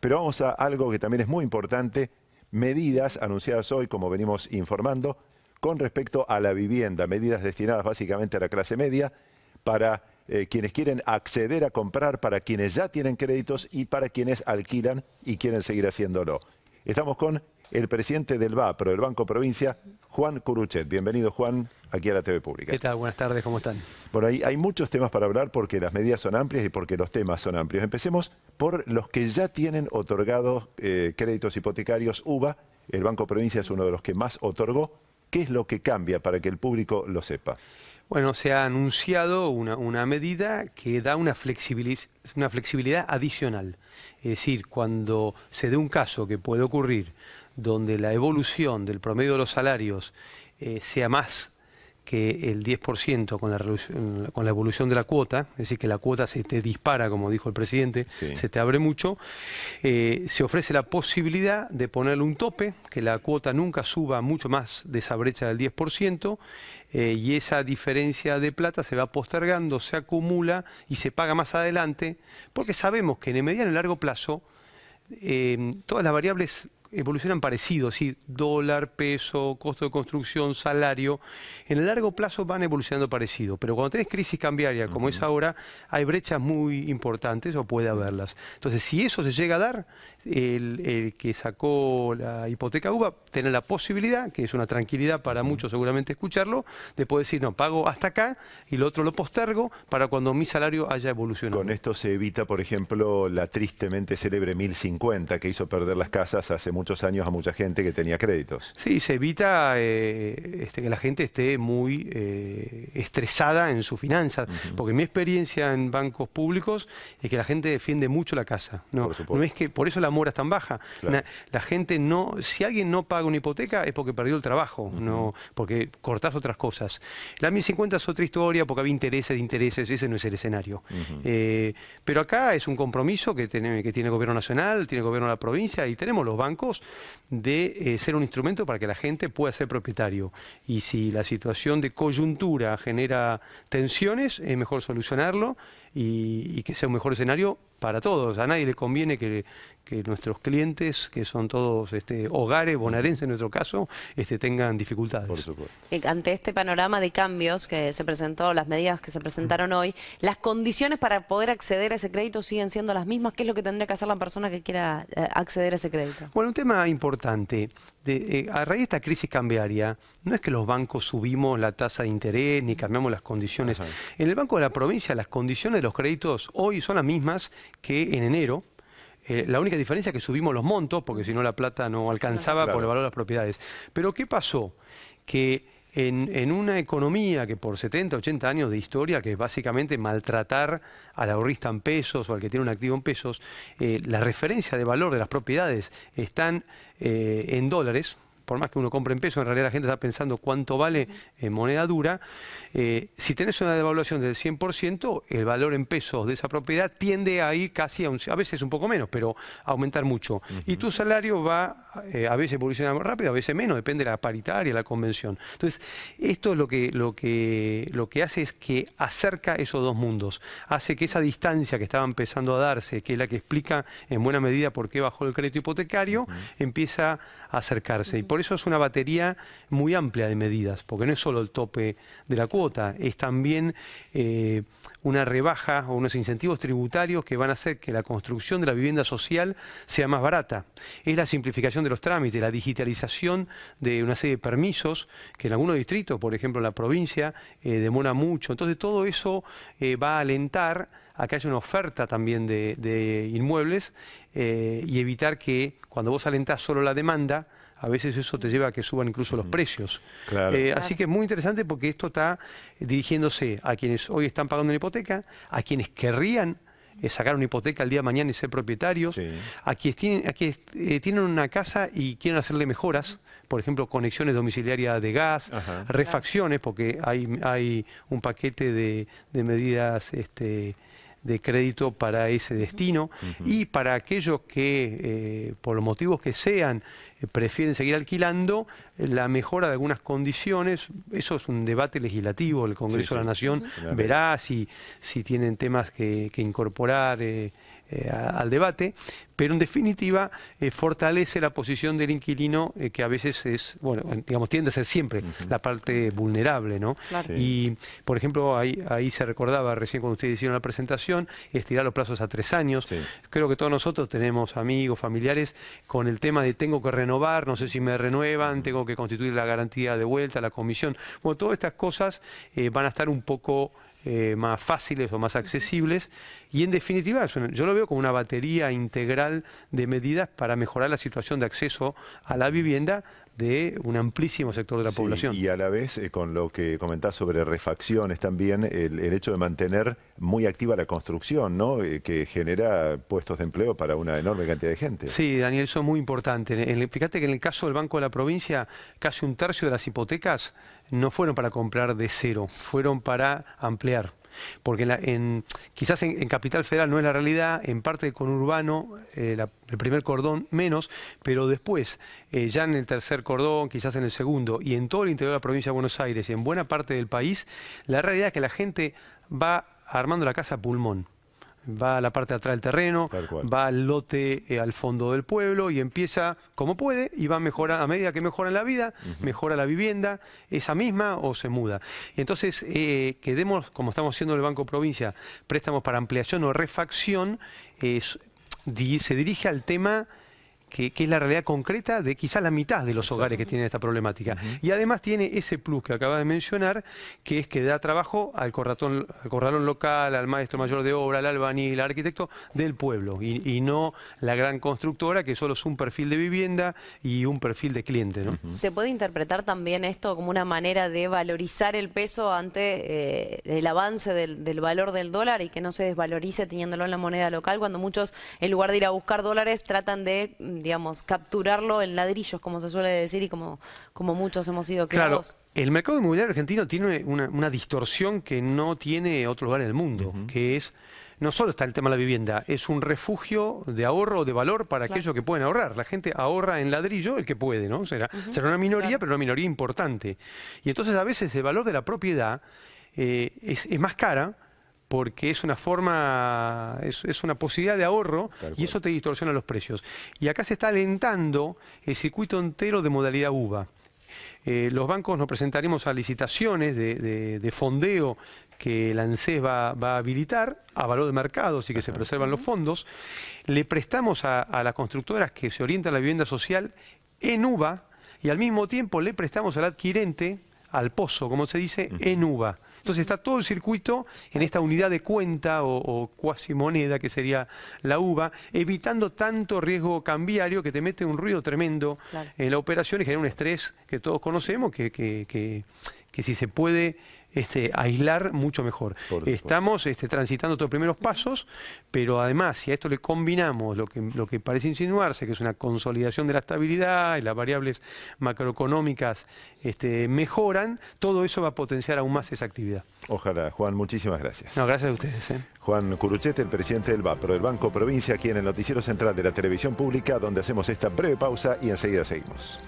Pero vamos a algo que también es muy importante, medidas anunciadas hoy, como venimos informando, con respecto a la vivienda, medidas destinadas básicamente a la clase media para eh, quienes quieren acceder a comprar, para quienes ya tienen créditos y para quienes alquilan y quieren seguir haciéndolo. Estamos con el presidente del BAPRO, del Banco Provincia, Juan Curuchet. Bienvenido, Juan, aquí a la TV Pública. ¿Qué tal? Buenas tardes, ¿cómo están? Bueno, ahí hay muchos temas para hablar porque las medidas son amplias y porque los temas son amplios. Empecemos por los que ya tienen otorgados eh, créditos hipotecarios UBA. El Banco Provincia es uno de los que más otorgó. ¿Qué es lo que cambia para que el público lo sepa? Bueno, se ha anunciado una, medida que da una, flexibilidad adicional. Es decir, cuando se dé un caso que puede ocurrir donde la evolución del promedio de los salarios eh, sea más que el 10% con la, mm, con la evolución de la cuota, es decir, que la cuota se te dispara, como dijo el presidente, se te abre mucho, eh, se ofrece la posibilidad de ponerle un tope, que la cuota nunca suba mucho más de esa brecha del 10%, eh, y esa diferencia de plata se va postergando, se acumula y se paga más adelante, porque sabemos que en el mediano y largo plazo eh, todas las variables evolucionan parecidos, ¿sí? dólar, peso, costo de construcción, salario, en el largo plazo van evolucionando parecido, pero cuando tenés crisis cambiaria como es ahora, hay brechas muy importantes o puede haberlas. Entonces, si eso se llega a dar, el, que sacó la hipoteca UBA tiene la posibilidad, que es una tranquilidad para muchos seguramente escucharlo, de poder decir, no, pago hasta acá y lo otro lo postergo para cuando mi salario haya evolucionado. Con esto se evita, por ejemplo, la tristemente célebre 1050 que hizo perder las casas hace muchos años a mucha gente que tenía créditos. Sí, se evita eh, este, que la gente esté muy eh, estresada en sus finanzas, porque mi experiencia en bancos públicos es que la gente defiende mucho la casa. No, es que por eso la mora es tan baja. La, gente no, si alguien no paga una hipoteca es porque perdió el trabajo, no porque cortás otras cosas. La 1050 es otra historia porque había intereses de intereses, ese no es el escenario. Eh, pero acá es un compromiso que tiene, que tiene el gobierno nacional, tiene el gobierno de la provincia y tenemos los bancos de eh, ser un instrumento para que la gente pueda ser propietario. Y si la situación de coyuntura genera tensiones, es mejor solucionarlo y que sea un mejor escenario para todos. A nadie le conviene que, que nuestros clientes, que son todos este, hogares bonaerenses en nuestro caso, este, tengan dificultades. Por supuesto. ante este panorama de cambios que se presentó, las medidas que se presentaron hoy, ¿las condiciones para poder acceder a ese crédito siguen siendo las mismas? ¿Qué es lo que tendría que hacer la persona que quiera eh, acceder a ese crédito? Bueno, un tema importante. Eh, a raíz de esta crisis cambiaria, no es que los bancos subimos la tasa de interés ni cambiamos las condiciones. En el Banco de la Provincia las condiciones de los créditos hoy son las mismas que en enero eh, la única diferencia es que subimos los montos, porque si no la plata no alcanzaba por el valor de las propiedades. Pero ¿qué pasó? Que en, una economía que por 70, 80 años de historia, que es básicamente maltratar al ahorrista en pesos o al que tiene un activo en pesos, eh, la referencia de valor de las propiedades están eh, en dólares, por más que uno compre en peso, en realidad la gente está pensando cuánto vale en moneda dura. Eh, si tenés una devaluación del 100%, el valor en pesos de esa propiedad tiende a ir casi a un, a veces un poco menos, pero a aumentar mucho. Y tu salario va, eh, a veces evolucionando más rápido, a veces menos, depende de la paritaria, la convención. Entonces, esto es lo que, lo que, lo que hace es que acerca esos dos mundos, hace que esa distancia que estaba empezando a darse, que es la que explica en buena medida por qué bajó el crédito hipotecario, empieza a acercarse. Por eso es una batería muy amplia de medidas, porque no es solo el tope de la cuota, es también eh, una rebaja o unos incentivos tributarios que van a hacer que la construcción de la vivienda social sea más barata. Es la simplificación de los trámites, la digitalización de una serie de permisos que en algunos distritos, por ejemplo en la provincia, eh, demora mucho. Entonces todo eso eh, va a alentar a que haya una oferta también de, inmuebles y evitar que cuando vos alentás solo la demanda, a veces eso te lleva a que suban incluso los precios. Eh, así que es muy interesante porque esto está dirigiéndose a quienes hoy están pagando una hipoteca, a quienes querrían eh, sacar una hipoteca el día de mañana y ser propietarios, a quienes, tienen, a quienes eh, tienen una casa y quieren hacerle mejoras, por ejemplo, conexiones domiciliarias de gas, refacciones, porque hay, hay un paquete de, medidas... Este, de crédito para ese destino y para aquellos que, por los motivos que sean, eh, prefieren seguir alquilando, eh, la mejora de algunas condiciones, eso es un debate legislativo, el Congreso de la Nación verá si, tienen temas que, incorporar eh, al debate, pero en definitiva eh, fortalece la posición del inquilino eh, que a veces es, bueno, digamos, tiende a ser siempre la parte vulnerable, ¿no? Y, por ejemplo, ahí, ahí se recordaba recién cuando ustedes hicieron la presentación, estirar los plazos a tres años. Creo que todos nosotros tenemos amigos, familiares, con el tema de tengo que renovar, no sé si me renuevan, tengo que constituir la garantía de vuelta, la comisión. Bueno, todas estas cosas eh, van a estar un poco... más fáciles o más accesibles y en definitiva yo lo veo como una batería integral de medidas para mejorar la situación de acceso a la vivienda de un amplísimo sector de la población. Y a la vez, eh, con lo que comentás sobre refacciones también, el, hecho de mantener muy activa la construcción, ¿no? Eh, que genera puestos de empleo para una enorme cantidad de gente. Sí, Daniel, eso es muy importante. fíjate que en el caso del Banco de la Provincia, casi un tercio de las hipotecas no fueron para comprar de cero, fueron para ampliar. Porque quizás en, Capital Federal no es la realidad, en parte con Urbano eh, el primer cordón menos, pero después, eh, ya en el tercer cordón, quizás en el segundo, y en todo el interior de la provincia de Buenos Aires y en buena parte del país, la realidad es que la gente va armando la casa pulmón va a la parte de atrás del terreno, va al lote eh, al fondo del pueblo y empieza como puede y va a mejorar, a medida que mejora la vida, mejora la vivienda, esa misma o se muda. entonces, eh, quedemos, como estamos haciendo en el Banco Provincia, préstamos para ampliación o refacción, se dirige al tema que, es la realidad concreta de quizás la mitad de los hogares que tienen esta problemática. Y además tiene ese plus que acaba de mencionar, que es que da trabajo al, corralón local, al maestro mayor de obra, al albañil, al arquitecto del pueblo, y, no la gran constructora que solo es un perfil de vivienda y un perfil de cliente. ¿Se puede interpretar también esto como una manera de valorizar el peso ante eh, el avance del, del valor del dólar y que no se desvalorice teniéndolo en la moneda local, cuando muchos, en lugar de ir a buscar dólares, tratan de mm, digamos, capturarlo en ladrillos, como se suele decir y como, como muchos hemos sido claros. Claro, el mercado inmobiliario argentino tiene una, distorsión que no tiene otro lugar en el mundo, que es no solo está el tema de la vivienda, es un refugio de ahorro, de valor para aquellos que pueden ahorrar. La gente ahorra en ladrillo el que puede, ¿no? Será, será una minoría, pero una minoría importante. Y entonces a veces el valor de la propiedad eh, es, es, más cara porque es una forma, es, una posibilidad de ahorro y eso te distorsiona los precios. Y acá se está alentando el circuito entero de modalidad UVA. Eh, los bancos nos presentaremos a licitaciones de, fondeo que la ANSES va, a habilitar a valor de mercado, así que se preservan los fondos. Le prestamos a, las constructoras que se orientan a la vivienda social en UVA y al mismo tiempo le prestamos al adquirente, al pozo, como se dice, en UVA. Entonces está todo el circuito en esta unidad de cuenta o, cuasi moneda que sería la UVA, evitando tanto riesgo cambiario que te mete un ruido tremendo en la operación y genera un estrés que todos conocemos que, que, que que si se puede este, aislar, mucho mejor. Estamos Este, transitando estos primeros pasos, pero además, si a esto le combinamos lo que, lo que parece insinuarse, que es una consolidación de la estabilidad y las variables macroeconómicas este, mejoran, todo eso va a potenciar aún más esa actividad. Ojalá, Juan, muchísimas gracias. No, gracias a ustedes. ¿eh? Juan Curuchete, el presidente del BAPRO, el Banco Provincia, aquí en el Noticiero Central de la Televisión Pública, donde hacemos esta breve pausa y enseguida seguimos.